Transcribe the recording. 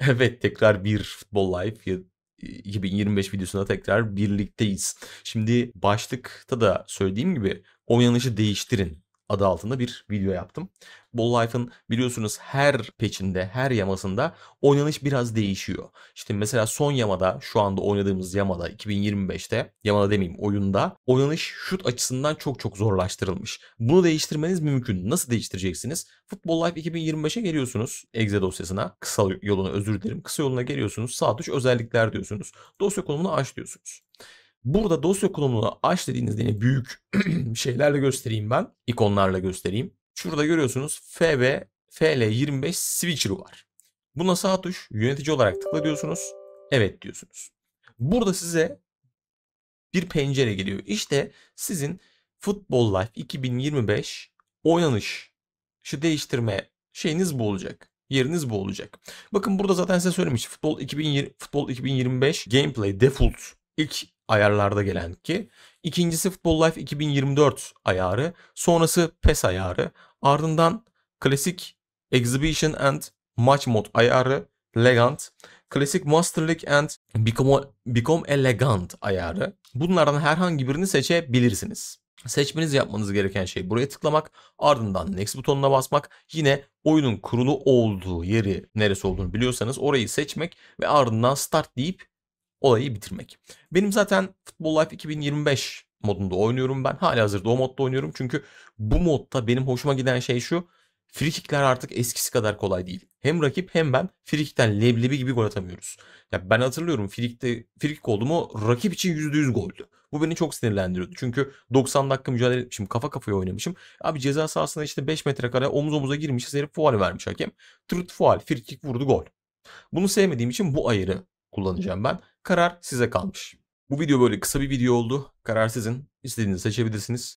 Evet tekrar bir Futbol Live 2025 videosunda tekrar birlikteyiz. Şimdi başlıkta da söylediğim gibi oynanışı değiştirin adı altında bir video yaptım. Ball Life'ın biliyorsunuz her peçinde, her yamasında oynanış biraz değişiyor. İşte mesela son yamada, şu anda oynadığımız yamada 2025'te, yamada demeyeyim oyunda oynanış şut açısından çok çok zorlaştırılmış. Bunu değiştirmeniz mümkün. Nasıl değiştireceksiniz? Football Life 2025'e geliyorsunuz Exe dosyasına. Kısa yoluna özür dilerim. Kısa yoluna geliyorsunuz. Sağ tuş özellikler diyorsunuz. Dosya konumunu aç diyorsunuz. Burada dosya konumunu aç dediğinizde yine büyük şeylerle göstereyim ben. İkonlarla göstereyim. Şurada görüyorsunuz FB FL25 switcher'ı var. Buna sağ tuş yönetici olarak tıkla diyorsunuz. Evet diyorsunuz. Burada size bir pencere geliyor. İşte sizin Football Life 2025 oynanış şu değiştirme şeyiniz bu olacak. Yeriniz bu olacak. Bakın burada zaten size söylemiş. Futbol Futbol 2025 gameplay default ilk ayarlarda gelen ki ikincisi Football Life 2024 ayarı, sonrası PES ayarı, ardından klasik Exhibition and Match Mod ayarı, Legant, klasik Master League and Become, Become Elegant ayarı. Bunlardan herhangi birini seçebilirsiniz. Seçmeniz yapmanız gereken şey buraya tıklamak, ardından next butonuna basmak, yine oyunun kurulu olduğu yeri neresi olduğunu biliyorsanız orayı seçmek ve ardından start deyip olayı bitirmek. Benim zaten Football Life 2025 modunda oynuyorum ben. Hala hazırda o modda oynuyorum. Çünkü bu modda benim hoşuma giden şey şu. Frikikler artık eskisi kadar kolay değil. Hem rakip hem ben frikikten leblebi gibi gol atamıyoruz. Ya ben hatırlıyorum frikte frikik oldu mu rakip için %100 goldü. Bu beni çok sinirlendiriyordu. Çünkü 90 dakika mücadele etmişim. Kafa kafaya oynamışım. Abi ceza sahasında işte 5 kare omuz omuza girmiş. Herif fual vermiş hakem. Tırıt fual. Frikik vurdu gol. Bunu sevmediğim için bu ayırı kullanacağım ben. Karar size kalmış. Bu video böyle kısa bir video oldu. Karar sizin. İstediğinizi seçebilirsiniz.